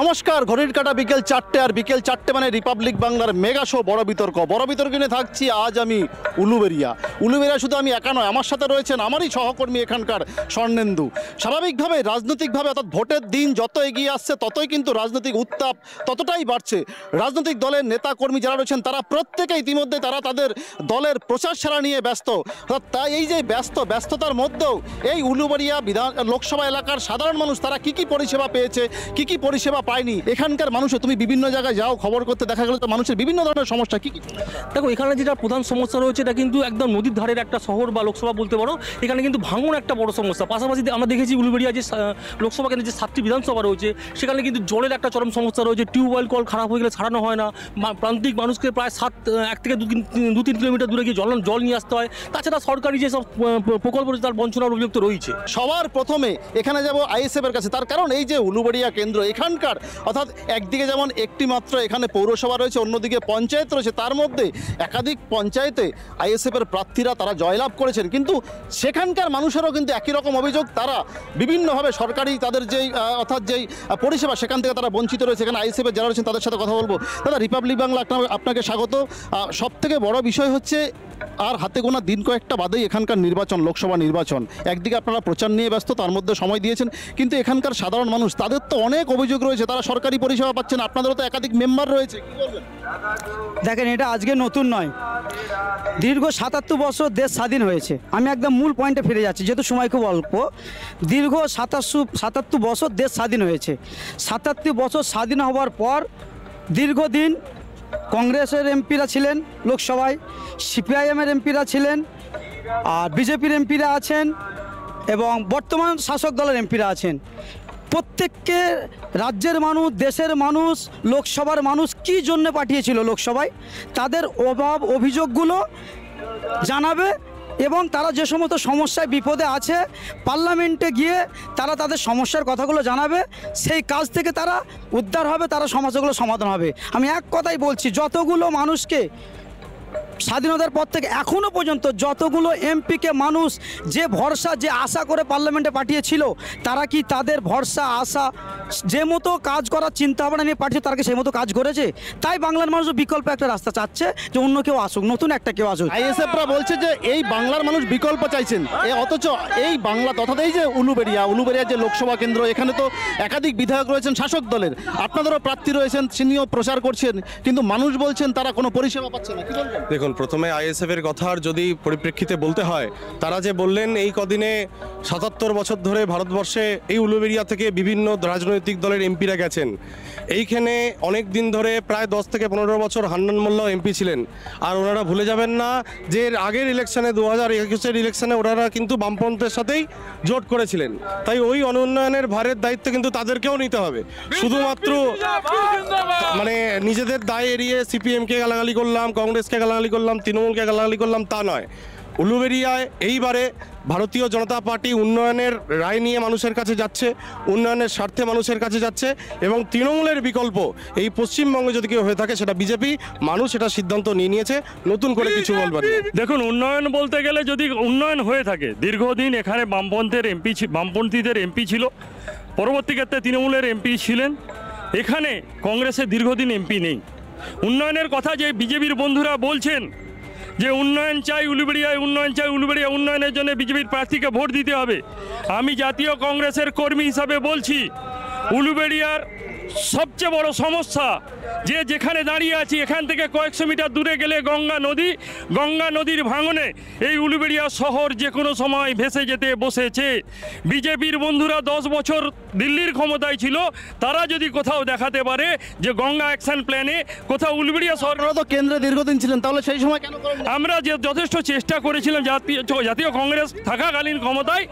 নমস্কার ঘড়ির কাটা বিকেল চারটে আর বিকেল চারটে মানে রিপাবলিক বাংলার মেগা শো বড় বিতর্ক বড় বিতর্ক নিয়ে থাকছি আজ আমি উলুবেরিয়া উলুবেরিয়া শুধু আমি একা নয় আমার সাথে রয়েছেন আমারই সহকর্মী এখানকার স্বর্ণেন্দু স্বাভাবিকভাবে রাজনৈতিকভাবে অর্থাৎ ভোটের দিন যত এগিয়ে আসছে ততই কিন্তু রাজনৈতিক উত্তাপ ততটাই বাড়ছে রাজনৈতিক দলের নেতা কর্মী যারা রয়েছেন তারা প্রত্যেকে ইতিমধ্যে তারা তাদের দলের প্রচার সেরা নিয়ে ব্যস্ত অর্থাৎ তাই এই যে ব্যস্ত ব্যস্ততার মধ্যেও এই উলুবেরিয়া বিধান লোকসভা এলাকার সাধারণ মানুষ তারা কি কি পরিষেবা পেয়েছে কি কি পরিষেবা পায়নি এখানকার মানুষের তুমি বিভিন্ন জায়গায় যাও খবর করতে দেখা গেলো তো মানুষের বিভিন্ন ধরনের সমস্যা কী দেখো এখানে যেটা প্রধান সমস্যা রয়েছে এটা কিন্তু একদম নদীর ধারের একটা শহর বা লোকসভা বলতে পারো এখানে কিন্তু ভাঙন একটা বড় সমস্যা পাশাপাশি আমরা দেখেছি উলুবেড়িয়া যে লোকসভা কেন্দ্রে যে সাতটি বিধানসভা রয়েছে সেখানে কিন্তু জলের একটা চরম সমস্যা রয়েছে টিউবওয়েল কল খারাপ হয়ে গেলে ছাড়ানো হয় না প্রান্তিক মানুষকে প্রায় সাত এক থেকে দু তিন কিলোমিটার দূরে গিয়ে জল জল নিয়ে আসতে হয় তাছাড়া সরকারি যেসব প্রকল্প রয়েছে তার বঞ্চনার অভিযুক্ত রয়েছে সবার প্রথমে এখানে যাব এর কাছে তার কারণ এই যে উলুবাড়িয়া কেন্দ্র এখানকার অর্থাৎ একদিকে যেমন একটি মাত্র এখানে পৌরসভা রয়েছে অন্যদিকে পঞ্চায়েত রয়েছে তার মধ্যে একাধিক পঞ্চায়েতে আইএসএফের প্রার্থীরা তারা জয়লাভ করেছেন কিন্তু সেখানকার মানুষেরও কিন্তু একই রকম অভিযোগ তারা বিভিন্নভাবে সরকারি তাদের যেই অর্থাৎ যেই পরিষেবা সেখান থেকে তারা বঞ্চিত রয়েছে এখানে আইএসএফের যারা রয়েছেন তাদের সাথে কথা বলবো দাদা রিপাবলিক বাংলা আপনাকে স্বাগত সবথেকে বড় বিষয় হচ্ছে আর হাতে গোনা দিন কয়েকটা বাদেই এখানকার নির্বাচন লোকসভা নির্বাচন একদিকে আপনারা প্রচার নিয়ে ব্যস্ত তার মধ্যে সময় দিয়েছেন কিন্তু এখানকার সাধারণ মানুষ তাদের তো অনেক অভিযোগ রয়েছে রয়েছে তারা সরকারি পরিষেবা পাচ্ছেন আপনাদেরও তো একাধিক মেম্বার রয়েছে দেখেন এটা আজকে নতুন নয় দীর্ঘ সাতাত্তর বছর দেশ স্বাধীন হয়েছে আমি একদম মূল পয়েন্টে ফিরে যাচ্ছি যেহেতু সময় খুব অল্প দীর্ঘ সাতাশ সাতাত্তর বছর দেশ স্বাধীন হয়েছে সাতাত্তর বছর স্বাধীন হওয়ার পর দীর্ঘদিন কংগ্রেসের এমপিরা ছিলেন লোকসভায় সিপিআইএমের এমপিরা ছিলেন আর বিজেপির এমপিরা আছেন এবং বর্তমান শাসক দলের এমপিরা আছেন প্রত্যেককে রাজ্যের মানুষ দেশের মানুষ লোকসভার মানুষ কি জন্য পাঠিয়েছিল লোকসভায় তাদের অভাব অভিযোগগুলো জানাবে এবং তারা যে সমস্ত সমস্যায় বিপদে আছে পার্লামেন্টে গিয়ে তারা তাদের সমস্যার কথাগুলো জানাবে সেই কাজ থেকে তারা উদ্ধার হবে তারা সমস্যাগুলো সমাধান হবে আমি এক কথাই বলছি যতগুলো মানুষকে স্বাধীনতার পর থেকে এখনও পর্যন্ত যতগুলো এমপিকে মানুষ যে ভরসা যে আশা করে পার্লামেন্টে পাঠিয়েছিল তারা কি তাদের ভরসা আশা যে মতো কাজ করার চিন্তাভাবনা নিয়ে পাঠিয়ে তারা কি সেই মতো কাজ করেছে তাই বাংলার মানুষ বিকল্প একটা রাস্তা চাচ্ছে যে অন্য কেউ আসুক নতুন একটা কেউ আসুক আইএসএফরা বলছে যে এই বাংলার মানুষ বিকল্প চাইছেন এ অথচ এই বাংলা তথা এই যে উলুবেরিয়া উলুবেড়িয়া যে লোকসভা কেন্দ্র এখানে তো একাধিক বিধায়ক রয়েছেন শাসক দলের আপনাদেরও প্রার্থী রয়েছেন তিনিও প্রচার করছেন কিন্তু মানুষ বলছেন তারা কোনো পরিষেবা পাচ্ছে না কি দেখুন দেখুন প্রথমে আইএসএফ এর কথার যদি পরিপ্রেক্ষিতে বলতে হয় তারা যে বললেন এই কদিনে সাতাত্তর বছর ধরে ভারতবর্ষে এই উলুবেরিয়া থেকে বিভিন্ন রাজনৈতিক দলের এমপিরা গেছেন এইখানে অনেক দিন ধরে প্রায় দশ থেকে পনেরো বছর হান্নান মোল্লা এমপি ছিলেন আর ওনারা ভুলে যাবেন না যে আগের ইলেকশনে দু হাজার একুশের ইলেকশনে ওনারা কিন্তু বামপন্থের সাথেই জোট করেছিলেন তাই ওই অনুন্নয়নের ভারের দায়িত্ব কিন্তু তাদেরকেও নিতে হবে শুধুমাত্র মানে নিজেদের দায় এড়িয়ে সিপিএমকে গালাগালি করলাম কংগ্রেসকে গালাগালি করলাম তৃণমূলকে গালাগালি করলাম তা নয় উলুবেরিয়ায় এইবারে ভারতীয় জনতা পার্টি উন্নয়নের রায় নিয়ে মানুষের কাছে যাচ্ছে উন্নয়নের স্বার্থে মানুষের কাছে যাচ্ছে এবং তৃণমূলের বিকল্প এই পশ্চিমবঙ্গে যদি কেউ হয়ে থাকে সেটা বিজেপি মানুষ এটা সিদ্ধান্ত নিয়ে নিয়েছে নতুন করে কিছু বলবেন দেখুন উন্নয়ন বলতে গেলে যদি উন্নয়ন হয়ে থাকে দীর্ঘদিন এখানে বামপন্থের এমপি বামপন্থীদের এমপি ছিল পরবর্তী ক্ষেত্রে তৃণমূলের এমপি ছিলেন এখানে কংগ্রেসের দীর্ঘদিন এমপি নেই উন্নয়নের কথা যে বিজেপির বন্ধুরা বলছেন যে উন্নয়ন চাই উলুবেড়িয়ায় উন্নয়ন চাই উলুবেড়িয়া উন্নয়নের জন্য বিজেপির প্রার্থীকে ভোট দিতে হবে আমি জাতীয় কংগ্রেসের কর্মী হিসাবে বলছি উলুবেড়িয়ার সবচেয়ে বড় সমস্যা যে যেখানে দাঁড়িয়ে আছি এখান থেকে কয়েকশো মিটার দূরে গেলে গঙ্গা নদী গঙ্গা নদীর ভাঙনে এই উলুবেড়িয়া শহর যে কোনো সময় ভেসে যেতে বসেছে বিজেপির বন্ধুরা দশ বছর দিল্লির ক্ষমতায় ছিল তারা যদি কোথাও দেখাতে পারে যে গঙ্গা অ্যাকশন প্ল্যানে কোথাও উলুবেড়িয়া শহর তো কেন্দ্রে দীর্ঘদিন ছিলেন তাহলে সেই সময় কেন আমরা যে যথেষ্ট চেষ্টা করেছিলাম জাতীয় জাতীয় কংগ্রেস থাকাকালীন ক্ষমতায়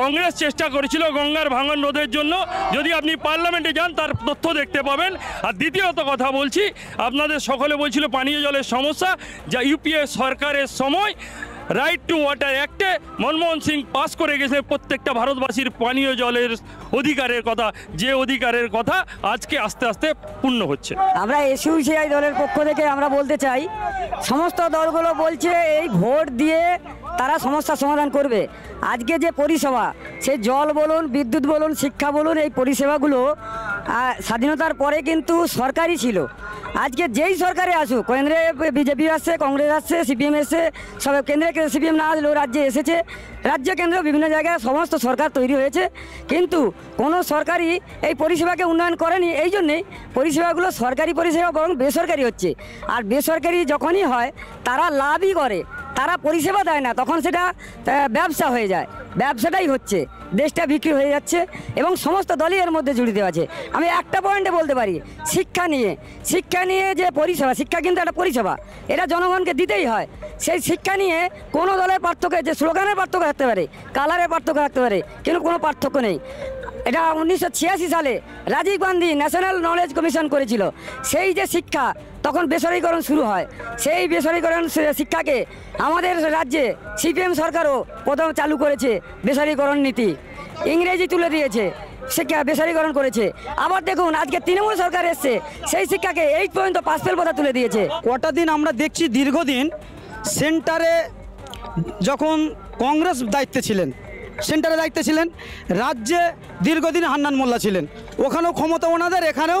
কংগ্রেস চেষ্টা করেছিল গঙ্গার ভাঙন রোধের জন্য যদি আপনি পার্লামেন্টে যান তার তথ্য দেখতে পাবেন আর দ্বিতীয়ত কথা বলছি আপনাদের সকলে বলছিল পানীয় জলের সমস্যা যা ইউপিএ সরকারের সময় রাইট টু ওয়াটার অ্যাক্টে মনমোহন সিং পাস করে গেছে প্রত্যেকটা ভারতবাসীর পানীয় জলের অধিকারের কথা যে অধিকারের কথা আজকে আস্তে আস্তে পূর্ণ হচ্ছে আমরা এসইউসিআই দলের পক্ষ থেকে আমরা বলতে চাই সমস্ত দলগুলো বলছে এই ভোট দিয়ে তারা সমস্যা সমাধান করবে আজকে যে পরিষেবা সে জল বলুন বিদ্যুৎ বলুন শিক্ষা বলুন এই পরিষেবাগুলো স্বাধীনতার পরে কিন্তু সরকারই ছিল আজকে যেই সরকারে আসুক কেন্দ্রে বিজেপি আসছে কংগ্রেস আসছে সিপিএম এসছে সব কেন্দ্রে সিপিএম না আসলেও রাজ্যে এসেছে রাজ্য কেন্দ্র বিভিন্ন জায়গায় সমস্ত সরকার তৈরি হয়েছে কিন্তু কোনো সরকারই এই পরিষেবাকে উন্নয়ন করেনি এই জন্যেই পরিষেবাগুলো সরকারি পরিষেবা বরং বেসরকারি হচ্ছে আর বেসরকারি যখনই হয় তারা লাভই করে তারা পরিষেবা দেয় না তখন সেটা ব্যবসা হয়ে যায় ব্যবসাটাই হচ্ছে দেশটা বিক্রি হয়ে যাচ্ছে এবং সমস্ত দলই এর মধ্যে জড়িত আছে আমি একটা পয়েন্টে বলতে পারি শিক্ষা নিয়ে শিক্ষা নিয়ে যে পরিষেবা শিক্ষা কিন্তু একটা পরিষেবা এটা জনগণকে দিতেই হয় সেই শিক্ষা নিয়ে কোনো দলের পার্থক্য যে স্লোগানের পার্থক্য থাকতে পারে কালারের পার্থক্য থাকতে পারে কিন্তু কোনো পার্থক্য নেই এটা উনিশশো সালে Rajiv Gandhi national knowledge commission করেছিল সেই যে শিক্ষা তখন বেসরকারীকরণ শুরু হয় সেই বেসরকারীকরণ শিক্ষাকে আমাদের রাজ্যে সিপিএম সরকারও প্রথম চালু করেছে বেসরকারীকরণ নীতি ইংরেজি তুলে দিয়েছে শিক্ষা বেসরীকরণ করেছে আবার দেখুন আজকে তৃণমূল সরকার এসছে সেই শিক্ষাকে এই পর্যন্ত পাস ফেল কথা তুলে দিয়েছে কটা দিন আমরা দেখছি দীর্ঘদিন সেন্টারে যখন কংগ্রেস দায়িত্বে ছিলেন সেন্টারে দায়িত্বে ছিলেন রাজ্যে দীর্ঘদিন হান্নান মোল্লা ছিলেন ওখানেও ক্ষমতা ওনাদের এখানেও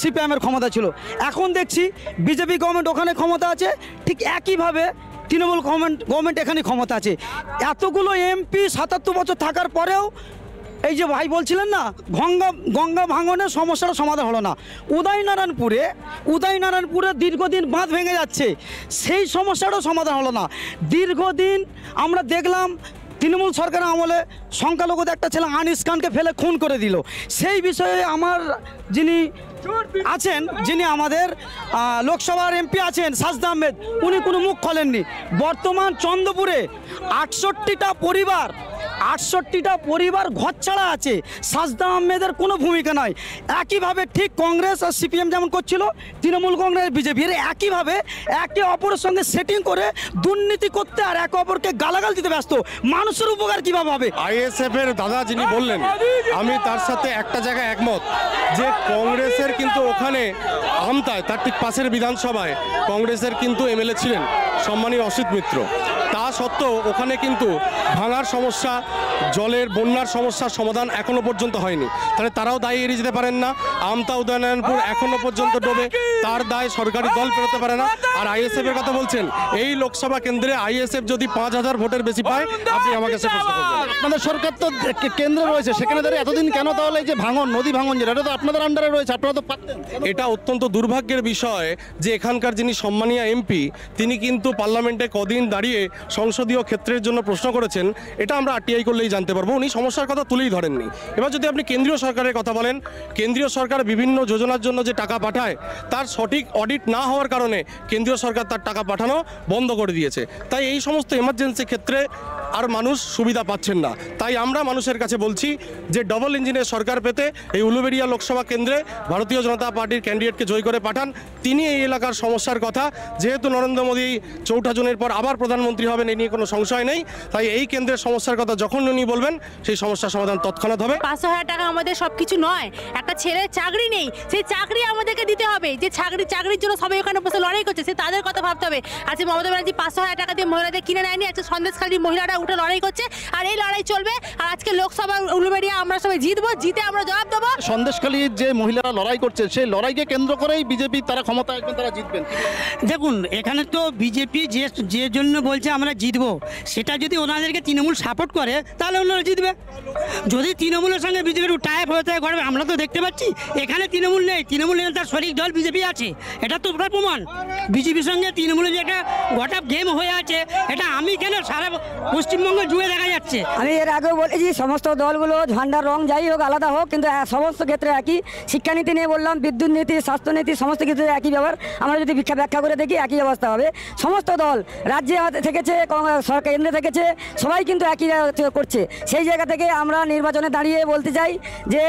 সিপিএমের ক্ষমতা ছিল এখন দেখছি বিজেপি গভর্নমেন্ট ওখানে ক্ষমতা আছে ঠিক একইভাবে তৃণমূল গভর্নমেন্ট গভর্নমেন্ট এখানে ক্ষমতা আছে এতগুলো এমপি সাতাত্তর বছর থাকার পরেও এই যে ভাই বলছিলেন না গঙ্গা গঙ্গা ভাঙনের সমস্যাটা সমাধান হলো না উদয়নারায়ণপুরে উদয়নারায়ণপুরে দীর্ঘদিন বাঁধ ভেঙে যাচ্ছে সেই সমস্যারও সমাধান হলো না দীর্ঘদিন আমরা দেখলাম তৃণমূল সরকারের আমলে সংখ্যালঘুতে একটা ছেলে আনিস খানকে ফেলে খুন করে দিল সেই বিষয়ে আমার যিনি আছেন যিনি আমাদের লোকসভার এমপি আছেন সাজদা আহমেদ উনি কোনো মুখ খোলেননি বর্তমান চন্দ্রপুরে আটষট্টিটা পরিবার আটষট্টিটা পরিবার ঘর ছাড়া আছে সাজদা আহমেদের কোনো ভূমিকা নয় একইভাবে ঠিক কংগ্রেস আর সিপিএম যেমন করছিল তৃণমূল কংগ্রেস বিজেপি এর একইভাবে একে অপরের সঙ্গে সেটিং করে দুর্নীতি করতে আর একে অপরকে গালাগাল দিতে ব্যস্ত মানুষের উপকার কীভাবে হবে আইএসএফ এর দাদা যিনি বললেন আমি তার সাথে একটা জায়গায় একমত যে কংগ্রেসের কিন্তু ওখানে আমতায় তার ঠিক পাশের বিধানসভায় কংগ্রেসের কিন্তু এমএলএ ছিলেন সম্মানীয় অসিত মিত্র তা সত্ত্বেও ওখানে কিন্তু ভাঙার সমস্যা জলের বন্যার সমস্যার সমাধান এখনও পর্যন্ত হয়নি তাহলে তারাও দায় এড়িয়ে যেতে পারেন না আমতা উদয়নারায়ণপুর এখনও পর্যন্ত ডোবে তার দায় সরকারি দল পেরোতে পারে না আর আইএসএফ এর কথা বলছেন এই লোকসভা কেন্দ্রে আইএসএফ যদি পাঁচ হাজার ভোটের বেশি পায় আপনি আমাকে আপনাদের মানে সরকার তো কেন্দ্র রয়েছে সেখানে তারা এতদিন কেন তাহলে যে ভাঙন নদী ভাঙন যেটা এটা তো আপনাদের আন্ডারে রয়েছে আপনারা তো এটা অত্যন্ত দুর্ভাগ্যের বিষয় যে এখানকার যিনি সম্মানীয় এমপি তিনি কিন্তু পার্লামেন্টে কদিন দাঁড়িয়ে সংসদীয় ক্ষেত্রের জন্য প্রশ্ন করেছেন এটা আমরা আরটিআই করলেই জানতে পারবো উনি সমস্যার কথা তুলেই ধরেননি এবার যদি আপনি কেন্দ্রীয় সরকারের কথা বলেন কেন্দ্রীয় সরকার বিভিন্ন যোজনার জন্য যে টাকা পাঠায় তার সঠিক অডিট না হওয়ার কারণে কেন্দ্রীয় সরকার তার টাকা পাঠানো বন্ধ করে দিয়েছে তাই এই সমস্ত এমার্জেন্সি ক্ষেত্রে আর মানুষ সুবিধা পাচ্ছেন না তাই আমরা মানুষের কাছে বলছি যে ডবল ইঞ্জিনের সরকার পেতে এই উলুবেড়িয়া লোকসভা কেন্দ্রে ভারতীয় জনতা পার্টির ক্যান্ডিডেটকে জয় করে পাঠান তিনি এই এলাকার সমস্যার কথা যেহেতু নরেন্দ্র মোদী চৌঠা জুনের পর আবার প্রধানমন্ত্রী হবেন এ নিয়ে কোনো সংশয় নেই তাই এই কেন্দ্রের সমস্যার কথা যখন উনি বলবেন সেই সমস্যার সমাধান তৎক্ষণাৎ হবে পাঁচশো হাজার টাকা আমাদের সব কিছু নয় একটা ছেলের চাকরি নেই সেই চাকরি আমাদেরকে দিতে হবে যে চাকরি চাকরির জন্য সবাই ওখানে বসে লড়াই করছে সে তাদের কথা ভাবতে হবে আজকে আচ্ছা, মমতা ব্যানার্জি পাঁচশো হাজার টাকা দিয়ে মহিলাদের কিনে নেয়নি আজকে আচ্ছা, সন্দেশখালী মহিলারা উঠে লড়াই করছে আর এই লড়াই চলবে আর আজকে লোকসভা উলুবেড়িয়া আমরা সবাই জিতবো জিতে আমরা জবাব দেবো সন্দেশকালী যে মহিলারা লড়াই করছে সেই লড়াইকে কেন্দ্র করেই বিজেপি তারা ক্ষমতা আসবেন তারা জিতবেন দেখুন এখানে তো বিজেপি যে যে জন্য বলছে আমরা জিতবো সেটা যদি ওনাদেরকে তৃণমূল সাপোর্ট করে তাহলে ওনারা জিতবে যদি তৃণমূলের সঙ্গে বিজেপির টাইপ হয়ে থাকে করবে আমরা তো দেখতে পাচ্ছি এখানে তৃণমূল নেই তৃণমূল নেই তার শরিক দল বিজেপি আছে এটা তো প্রায় প্রমাণ বিজেপির সঙ্গে তৃণমূলের যে একটা গোটা গেম হয়ে আছে এটা আমি কেন সারা পশ্চিম পশ্চিমবঙ্গ জুড়ে দেখা যাচ্ছে আমি এর আগেও বলেছি সমস্ত দলগুলো ঝান্ডার রং যাই হোক আলাদা হোক কিন্তু হ্যাঁ, সমস্ত ক্ষেত্রে একই শিক্ষানীতি নিয়ে বললাম বিদ্যুৎ নীতি স্বাস্থ্যনীতি সমস্ত ক্ষেত্রে একই ব্যবহার আমরা যদি ভিক্ষা ব্যাখ্যা করে দেখি একই অবস্থা হবে সমস্ত দল রাজ্যে থেকেছে সরকার কেন্দ্রে থেকেছে সবাই কিন্তু একই করছে সেই জায়গা থেকে আমরা নির্বাচনে দাঁড়িয়ে বলতে চাই যে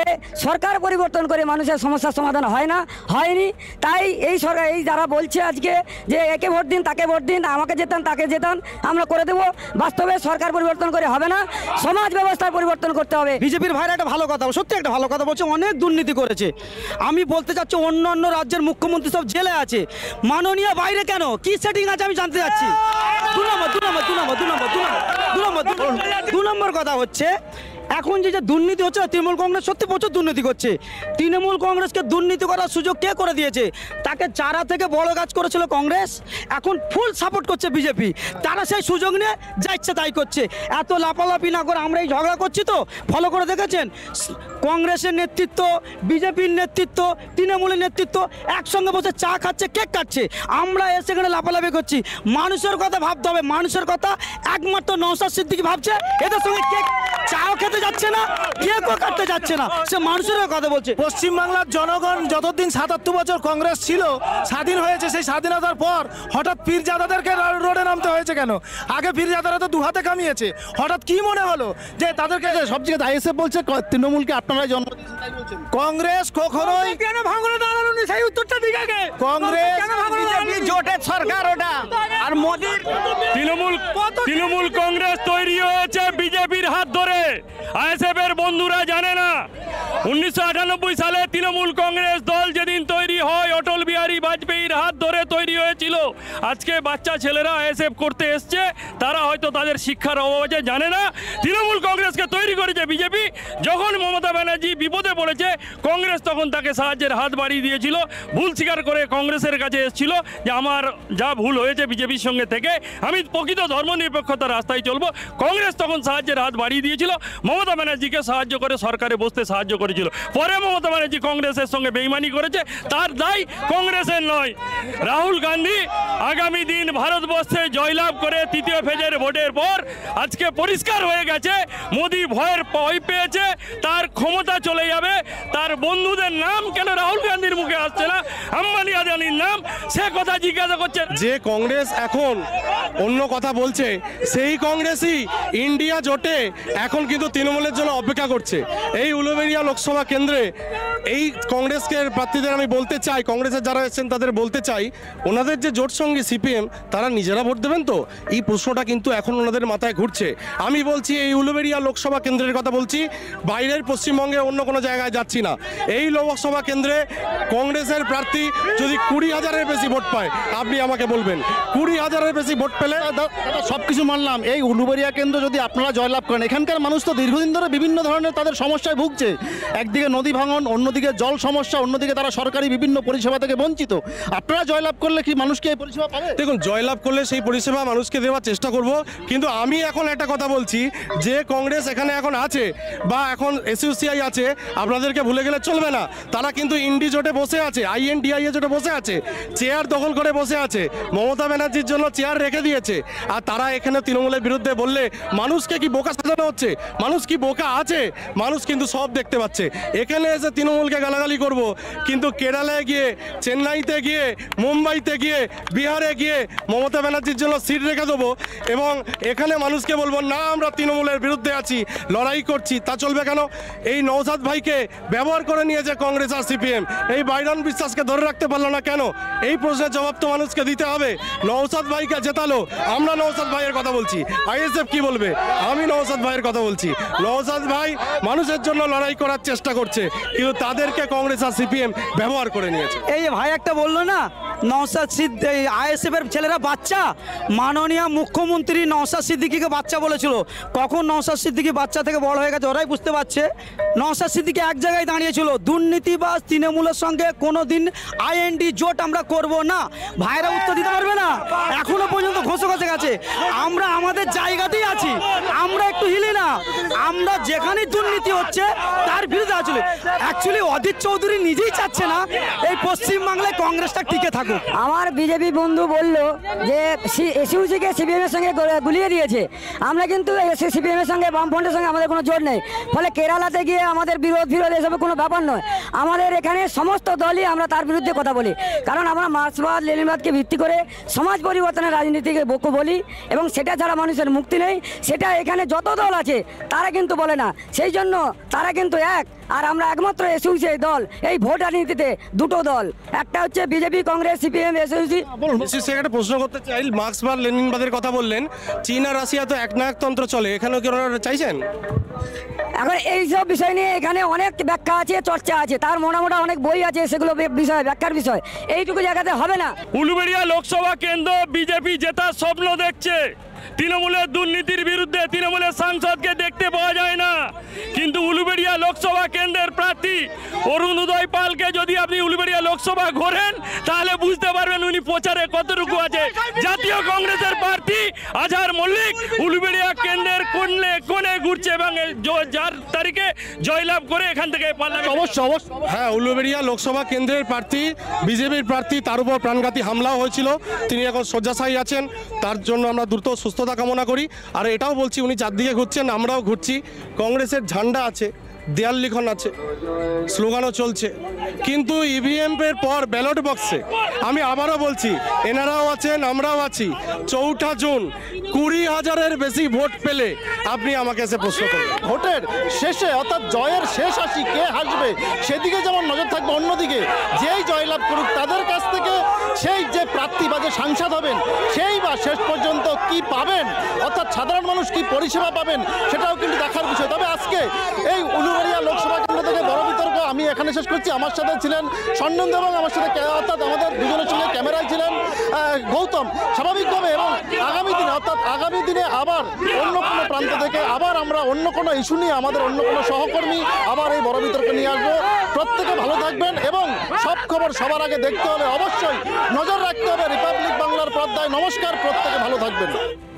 সরকার পরিবর্তন করে মানুষের সমস্যার সমাধান হয় না হয়নি তাই এই সরকার এই যারা বলছে আজকে যে একে ভোট দিন তাকে ভোট দিন আমাকে যেতাম তাকে যেতাম আমরা করে দেবো বাস্তবে সরকার পরিবর্তন করে হবে না সমাজ ব্যবস্থার পরিবর্তন করতে হবে বিজেপির ভাইরা একটা ভালো কথা সত্যি একটা ভালো কথা বলছে অনেক দুর্নীতি করেছে আমি বলতে চাচ্ছি অন্য অন্য রাজ্যের মুখ্যমন্ত্রী সব জেলে আছে মাননীয় বাইরে কেন কি সেটিং আছে আমি জানতে চাচ্ছি দু নম্বর দু নম্বর দু নম্বর দু নম্বর দু নম্বর দু নম্বর কথা হচ্ছে এখন যে যে দুর্নীতি হচ্ছে তৃণমূল কংগ্রেস সত্যি প্রচুর দুর্নীতি করছে তৃণমূল কংগ্রেসকে দুর্নীতি করার সুযোগ কে করে দিয়েছে তাকে চারা থেকে বড় কাজ করেছিল কংগ্রেস এখন ফুল সাপোর্ট করছে বিজেপি তারা সেই সুযোগ নিয়ে যাচ্ছে তাই করছে এত লাপালাপি না করে আমরা এই ঝগড়া করছি তো ফলো করে দেখেছেন কংগ্রেসের নেতৃত্ব বিজেপির নেতৃত্ব তৃণমূলের নেতৃত্ব একসঙ্গে বসে চা খাচ্ছে কেক কাটছে আমরা এসে এখানে লাপালাপি করছি মানুষের কথা ভাবতে হবে মানুষের কথা একমাত্র নৌসার সিদ্দিকি ভাবছে এদের সঙ্গে কেক চাও খেতে যাচ্ছে না কে কাটতে যাচ্ছে না সে মানুষের কথা বলছে পশ্চিমবাংলার জনগণ যতদিন সাতাত্তর বছর কংগ্রেস ছিল স্বাধীন হয়েছে সেই স্বাধীনতার পর হঠাৎ পীরজাদাদেরকে রোডে নামতে হয়েছে কেন আগে পীরজাদারা তো দুহাতে কামিয়েছে হঠাৎ কি মনে হলো যে তাদেরকে সবচেয়ে আইএসএফ বলছে তৃণমূলকে আপনারা জন্ম কংগ্রেস কখনোই কেন ভাঙলো দাঁড়ানো সেই উত্তরটা দিকে কংগ্রেস বিজেপি জোটের সরকার ওটা আর মোদি তৃণমূল তৃণমূল কংগ্রেস তৈরি হয়েছে বিজেপি বিজেপির হাত ধরে আইএসএফের বন্ধুরা জানে না উনিশশো সালে তৃণমূল কংগ্রেস দল যেদিন তৈরি হয় অটল বিহারী বাজপেয়ীর হাত ধরে তৈরি ছিল আজকে বাচ্চা ছেলেরা আইএসএফ করতে এসছে তারা হয়তো তাদের শিক্ষার অভাব আছে জানে না তৃণমূল কংগ্রেসকে তৈরি করেছে বিজেপি যখন মমতা ব্যানার্জি বিপদে পড়েছে কংগ্রেস তখন তাকে সাহায্যের হাত বাড়িয়ে দিয়েছিল ভুল স্বীকার করে কংগ্রেসের কাছে এসেছিল যে আমার যা ভুল হয়েছে বিজেপির সঙ্গে থেকে আমি প্রকৃত ধর্মনিরপেক্ষতার রাস্তায় চলবো কংগ্রেস তখন সাহায্যের হাত বাড়িয়ে দিয়েছিল মমতা ব্যানার্জিকে সাহায্য করে সরকারে বসতে সাহায্য করেছিল পরে মমতা ব্যানার্জি কংগ্রেসের সঙ্গে বেইমানি করেছে তার দায় কংগ্রেসের নয় রাহুল গান্ধী গান্ধী আগামী দিন ভারতবর্ষে জয়লাভ করে তৃতীয় ফেজের ভোটের পর আজকে পরিষ্কার হয়ে গেছে মোদি ভয়ের ভয় পেয়েছে তার ক্ষমতা চলে যাবে তার বন্ধুদের নাম কেন রাহুল গান্ধীর মুখে আসছে না আম্বানি আদানির নাম সে কথা জিজ্ঞাসা করছে যে কংগ্রেস এখন অন্য কথা বলছে সেই কংগ্রেসই ইন্ডিয়া জোটে এখন কিন্তু তৃণমূলের জন্য অপেক্ষা করছে এই উলোবেরিয়া লোকসভা কেন্দ্রে এই কংগ্রেসকে প্রার্থীদের আমি বলতে চাই কংগ্রেসের যারা এসেছেন তাদের বলতে চাই ওনাদের ওনাদের যে জোট সঙ্গে সিপিএম তারা নিজেরা ভোট দেবেন তো এই প্রশ্নটা কিন্তু এখন ওনাদের মাথায় ঘুরছে আমি বলছি এই উলুবেড়িয়া লোকসভা কেন্দ্রের কথা বলছি বাইরের পশ্চিমবঙ্গে অন্য কোনো জায়গায় যাচ্ছি না এই লোকসভা কেন্দ্রে কংগ্রেসের প্রার্থী যদি কুড়ি হাজারের বেশি ভোট পায় আপনি আমাকে বলবেন কুড়ি হাজারের বেশি ভোট পেলে সব কিছু মানলাম এই উলুবেরিয়া কেন্দ্র যদি আপনারা জয়লাভ করেন এখানকার মানুষ তো দীর্ঘদিন ধরে বিভিন্ন ধরনের তাদের সমস্যায় ভুগছে একদিকে নদী ভাঙন অন্যদিকে জল সমস্যা অন্যদিকে তারা সরকারি বিভিন্ন পরিষেবা থেকে বঞ্চিত আপনারা জয়লাভ করলে কি মানুষকে এই পরিষেবা পাবে দেখুন জয়লাভ করলে সেই পরিষেবা মানুষকে দেওয়ার চেষ্টা করব কিন্তু আমি এখন একটা কথা বলছি যে কংগ্রেস এখানে এখন আছে বা এখন এসইউসিআই আছে আপনাদেরকে ভুলে গেলে চলবে না তারা কিন্তু ইন্ডি জোটে বসে আছে আইএনডিআই জোটে বসে আছে চেয়ার দখল করে বসে আছে মমতা ব্যানার্জির জন্য চেয়ার রেখে দিয়েছে আর তারা এখানে তৃণমূলের বিরুদ্ধে বললে মানুষকে কি বোকা সাজানো হচ্ছে মানুষ কি বোকা আছে মানুষ কিন্তু সব দেখতে পাচ্ছে এখানে এসে তৃণমূলকে গালাগালি করব কিন্তু কেরালায় গিয়ে চেন্নাইতে গিয়ে মুম্বাইতে গিয়ে গিয়ে বিহারে গিয়ে মমতা ব্যানার্জির জন্য সিট রেখে দেবো এবং এখানে মানুষকে বলবো না আমরা তৃণমূলের বিরুদ্ধে আছি লড়াই করছি তা চলবে কেন এই নৌসাদ ভাইকে ব্যবহার করে নিয়েছে কংগ্রেস আর সিপিএম এই বাইরন বিশ্বাসকে ধরে রাখতে পারলো না কেন এই প্রশ্নের জবাব তো মানুষকে দিতে হবে নৌসাদ ভাইকে জেতালো আমরা নৌসাদ ভাইয়ের কথা বলছি আইএসএফ কি বলবে আমি নৌসাদ ভাইয়ের কথা বলছি নৌসাদ ভাই মানুষের জন্য লড়াই করার চেষ্টা করছে কিন্তু তাদেরকে কংগ্রেস আর সিপিএম ব্যবহার করে নিয়েছে এই ভাই একটা বললো না নওশাদ সিদ্দি আইএসএফের ছেলেরা বাচ্চা মাননীয় মুখ্যমন্ত্রী নওশাদ সিদ্দিকিকে বাচ্চা বলেছিল কখন নওশাদ সিদ্দিকি বাচ্চা থেকে বড় হয়ে গেছে ওরাই বুঝতে পারছে নওশাদ সিদ্দিকি এক জায়গায় দাঁড়িয়েছিল দুর্নীতিবাজ তৃণমূলের সঙ্গে কোনো দিন আইএনডি জোট আমরা করব না ভাইরা উত্তর দিতে পারবে না এখনো পর্যন্ত ঘষে কাছে গেছে আমরা আমাদের জায়গাতেই আছি আমরা একটু হিলি না আমরা যেখানেই দুর্নীতি হচ্ছে তার বিরুদ্ধে আসলে অ্যাকচুয়ালি অদিত চৌধুরী নিজেই চাচ্ছে না এই পশ্চিমবাংলায় কংগ্রেসটা টিকে থাকুক আমার বিজেপি বন্ধু বলল যে এসিউসিকে সিপিএমের সঙ্গে গুলিয়ে দিয়েছে আমরা কিন্তু সিপিএমের সঙ্গে বামফ্রন্টের সঙ্গে আমাদের কোনো জোর নেই ফলে কেরালাতে গিয়ে আমাদের বিরোধ বিরোধ এসবের কোনো ব্যাপার নয় আমাদের এখানে সমস্ত দলই আমরা তার বিরুদ্ধে কথা বলি কারণ আমরা মার্ক্সবাদ লেনিনবাদকে ভিত্তি করে সমাজ পরিবর্তনের রাজনীতিকে বক্য বলি এবং সেটা ছাড়া মানুষের মুক্তি নেই সেটা এখানে যত দল আছে তারা কিন্তু কিন্তু বলে না সেই জন্য তারা কিন্তু এক আর আমরা একমাত্র এসইউসি এই দল এই ভোট রাজনীতিতে দুটো দল একটা হচ্ছে বিজেপি কংগ্রেস সিপিএম এসইউসি একটা প্রশ্ন করতে চাই মার্ক্সবাদ লেনিনবাদের কথা বললেন চীন আর রাশিয়া তো একনায়কতন্ত্র চলে এখানেও কি ওনারা চাইছেন এখন এইসব বিষয় নিয়ে এখানে অনেক ব্যাখ্যা আছে চর্চা আছে তার মোটামোটা অনেক বই আছে সেগুলো বিষয় ব্যাখ্যার বিষয় এইটুকু জায়গাতে হবে না উলুবেড়িয়া লোকসভা কেন্দ্র বিজেপি জেতার স্বপ্ন দেখছে তৃণমূলের দুর্নীতির বিরুদ্ধে তৃণমূলের সাংসদকে দেখতে পাওয়া কেন্দ্রের প্রার্থী অরুণ উদয় পালকে যদি আপনি উলবেড়িয়া লোকসভা ঘোরেন তাহলে বুঝতে পারবেন উনি প্রচারে কতটুকু আছে জাতীয় কংগ্রেসের প্রার্থী আজহার মল্লিক উলবেড়িয়া কেন্দ্রের কোনে কোনে ঘুরছে এবং যার তারিখে জয়লাভ করে এখান থেকে পালাবে অবশ্য অবশ্য হ্যাঁ উলুবেড়িয়া লোকসভা কেন্দ্রের প্রার্থী বিজেপির প্রার্থী তার উপর প্রাণঘাতী হামলাও হয়েছিল তিনি এখন শয্যাশায়ী আছেন তার জন্য আমরা দ্রুত সুস্থতা কামনা করি আর এটাও বলছি উনি চারদিকে ঘুরছেন আমরাও ঘুরছি কংগ্রেসের ঝান্ডা আছে দেয়াল লিখন আছে স্লোগানও চলছে কিন্তু ইভিএমের e পর ব্যালট বক্সে আমি আবারও বলছি এনারাও আছেন আমরাও আছি চৌঠা জুন কুড়ি হাজারের বেশি ভোট পেলে আপনি আমাকে এসে প্রশ্ন করবেন ভোটের শেষে অর্থাৎ জয়ের শেষ আসি কে হাসবে সেদিকে যেমন নজর থাকবে অন্যদিকে যেই জয়লাভ করুক তাদের কাছ থেকে সেই যে প্রার্থী বা যে সাংসদ হবেন সেই বা শেষ পর্যন্ত কি পাবেন অর্থাৎ সাধারণ মানুষ কি পরিষেবা পাবেন সেটাও কিন্তু দেখার বিষয় তবে আজকে এই উলুবাড়িয়া লোকসভা আমি এখানে শেষ করছি আমার সাথে ছিলেন স্বর্ণন্দ এবং আমার সাথে অর্থাৎ আমাদের দুজনের সঙ্গে ক্যামেরায় ছিলেন গৌতম স্বাভাবিকভাবে এবং আগামী দিনে অর্থাৎ আগামী দিনে আবার অন্য কোনো প্রান্ত থেকে আবার আমরা অন্য কোনো ইস্যু নিয়ে আমাদের অন্য কোনো সহকর্মী আবার এই বড় বিতর্ক নিয়ে আসবো প্রত্যেকে ভালো থাকবেন এবং সব খবর সবার আগে দেখতে হবে অবশ্যই নজর রাখতে হবে রিপাবলিক বাংলার পর্দায় নমস্কার প্রত্যেকে ভালো থাকবেন